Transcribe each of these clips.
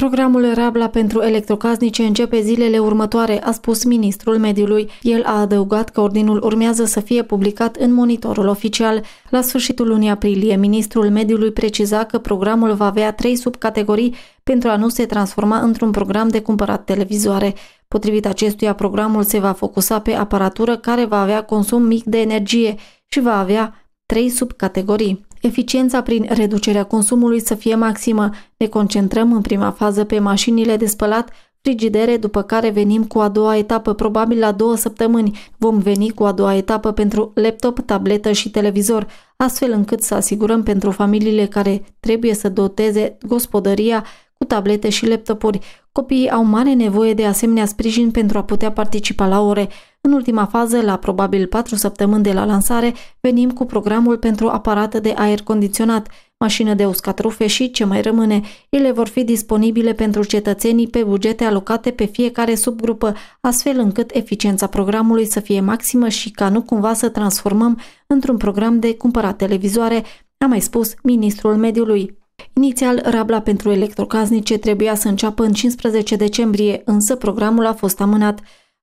Programul Rabla pentru electrocasnice începe zilele următoare, a spus ministrul mediului. El a adăugat că ordinul urmează să fie publicat în monitorul oficial. La sfârșitul lunii aprilie, ministrul mediului preciza că programul va avea trei subcategorii pentru a nu se transforma într-un program de cumpărat televizoare. Potrivit acestuia, programul se va focusa pe aparatură care va avea consum mic de energie și va avea trei subcategorii eficiența prin reducerea consumului să fie maximă. Ne concentrăm în prima fază pe mașinile de spălat, frigidere, după care venim cu a doua etapă, probabil la două săptămâni. Vom veni cu a doua etapă pentru laptop, tabletă și televizor, astfel încât să asigurăm pentru familiile care trebuie să doteze gospodăria cu tablete și laptopuri. Copiii au mare nevoie de asemenea sprijin pentru a putea participa la ore. În ultima fază, la probabil 4 săptămâni de la lansare, venim cu programul pentru aparată de aer condiționat, mașină de uscat rufe și ce mai rămâne. Ele vor fi disponibile pentru cetățenii pe bugete alocate pe fiecare subgrupă, astfel încât eficiența programului să fie maximă și ca nu cumva să transformăm într-un program de cumpărat televizoare, a mai spus ministrul mediului. Inițial, rabla pentru electrocasnice trebuia să înceapă în 15 decembrie, însă programul a fost amânat.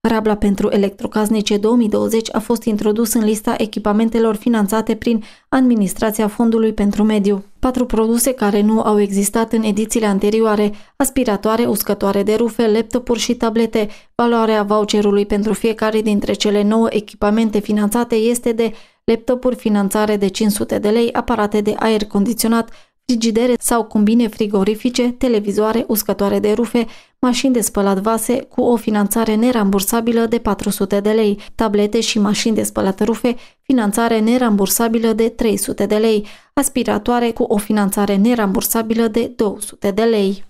Rabla pentru electrocasnice 2020 a fost introdus în lista echipamentelor finanțate prin Administrația Fondului pentru Mediu. Patru produse care nu au existat în edițiile anterioare, aspiratoare, uscătoare de rufe, laptopuri și tablete. Valoarea voucherului pentru fiecare dintre cele nouă echipamente finanțate este de laptopuri finanțare de 500 de lei, aparate de aer condiționat, frigidere sau combine frigorifice, televizoare, uscătoare de rufe, mașini de spălat vase cu o finanțare nerambursabilă de 400 de lei, tablete și mașini de spălat rufe, finanțare nerambursabilă de 300 de lei, aspiratoare cu o finanțare nerambursabilă de 200 de lei.